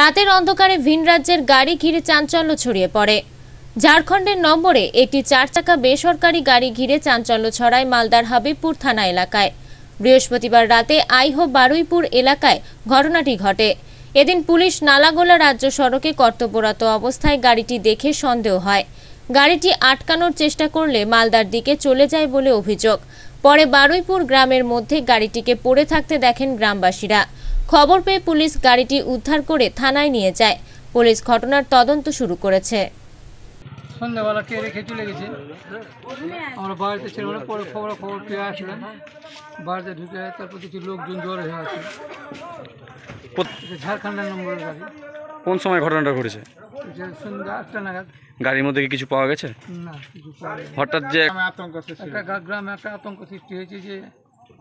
রাতের অন্ধকারে ভিন রাজ্যের গাড়ি ঘিরে চাঞ্চল্য ছড়িয়ে পড়ে ঝাড়খণ্ডের নম্বরে একটি চার চাকা বেসরকারি গাড়ি ঘিরে চাঞ্চল্য ছড়ায় মালদার হাবিবপুর থানা এলাকায় বৃহস্পতিবার রাতে আইহো বারুইপুর এলাকায় ঘটনাটি ঘটে এদিন পুলিশ নালাগোলা রাজ্য সড়কে কর্তব্যরত অবস্থায় গাড়িটি দেখে সন্দেহ হয় গাড়িটি আটকানোর চেষ্টা করলে মালদার দিকে চলে যায় বলে অভিযোগ পরে বারুইপুর গ্রামের মধ্যে গাড়িটিকে পড়ে থাকতে দেখেন গ্রামবাসীরা খবর পেয়ে পুলিশ গাড়িটি উদ্ধার করে থানায় নিয়ে যায় পুলিশ ঘটনার তদন্ত শুরু করেছে সন্ধ্যাবেলা কে রেখে চলে গেছে আমরা বাড়িতে পরে খবর খবর পেয়ে বাড়িতে ঢুকে তারপর কিছু লোকজন জ্বর হয়ে আছে ঝাড়খণ্ডের নম্বরের গাড়ি কোন সময় ঘটনাটা ঘটেছে সন্ধ্যা আটটা নাগাদ গাড়ির মধ্যে কি কিছু পাওয়া গেছে কিছু পাওয়া গেছে হঠাৎ যে আতঙ্ক একটা গ্রামে একটা আতঙ্ক সৃষ্টি হয়েছে যে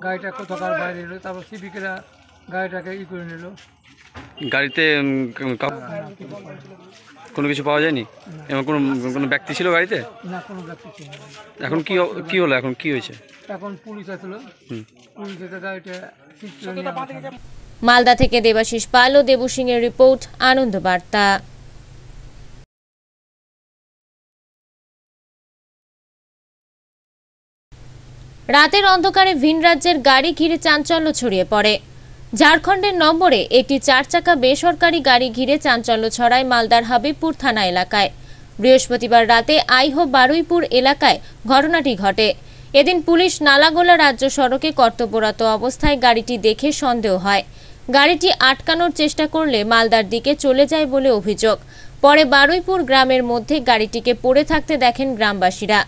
গাড়িটা কোথাকার বাইরে এলো তারপর সিভিকেরা গাড়িটাকে ই করে নিল গাড়িতে কোনো কিছু পাওয়া যায়নি এবং কোনো কোনো ব্যক্তি ছিল গাড়িতে না কোনো ব্যক্তি ছিল এখন কি কি হলো এখন কি হয়েছে এখন পুলিশ আসলো পুলিশ এসে গাড়িটা মালদা থেকে দেবাশিস পাল ও দেবসিং সিং এর রিপোর্ট আনন্দ বার্তা রাতের অন্ধকারে ভিন রাজ্যের গাড়ি ঘিরে চাঞ্চল্য ছড়িয়ে পড়ে ঝাড়খণ্ডের নম্বরে একটি চার চাকা বেসরকারি গাড়ি ঘিরে চাঞ্চল্য ছড়ায় মালদার হাবিবপুর থানা এলাকায় বৃহস্পতিবার রাতে আইহো বারুইপুর এলাকায় ঘটনাটি ঘটে এদিন পুলিশ নালাগোলা রাজ্য সড়কে কর্তব্যরত অবস্থায় গাড়িটি দেখে সন্দেহ হয় গাড়িটি আটকানোর চেষ্টা করলে মালদার দিকে চলে যায় বলে অভিযোগ পরে বারুইপুর গ্রামের মধ্যে গাড়িটিকে পড়ে থাকতে দেখেন গ্রামবাসীরা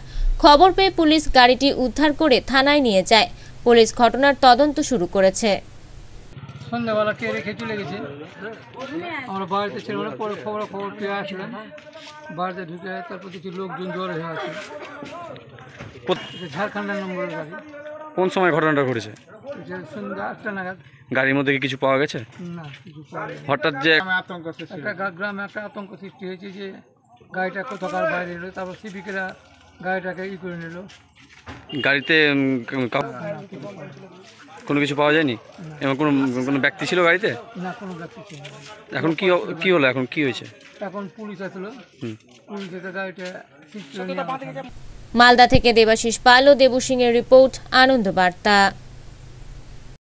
খবর পেয়ে পুলিশ গাড়িটি উদ্ধার করে থানায় নিয়ে যায় পুলিশ ঘটনার তদন্ত শুরু করেছে সন্ধ্যাবেলা কে রেখে চলে গেছে আমরা বাড়িতে ছিলাম মানে পরে খবর খবর পেয়ে আসলাম বাড়িতে ঢুকে তারপর কিছু লোকজন জ্বর হয়ে আছে ঝাড়খণ্ডের নম্বরের গাড়ি কোন সময় ঘটনাটা ঘটেছে সন্ধ্যা আটটা নাগাদ গাড়ির মধ্যে কি কিছু পাওয়া গেছে হঠাৎ যে আতঙ্ক গ্রামে একটা আতঙ্ক সৃষ্টি হয়েছে যে গাড়িটা কোথাকার বাইরে এলো তারপর সিভিকেরা গাড়িটাকে ই করে নিল গাড়িতে কোনো কিছু পাওয়া যায়নি এবং কোনো কোনো ব্যক্তি ছিল গাড়িতে এখন কি কি হলো এখন কি হয়েছে এখন পুলিশ আসলো পুলিশ এসে গাড়িটা মালদা থেকে দেবাশিস পাল ও দেবসিং এর রিপোর্ট আনন্দ বার্তা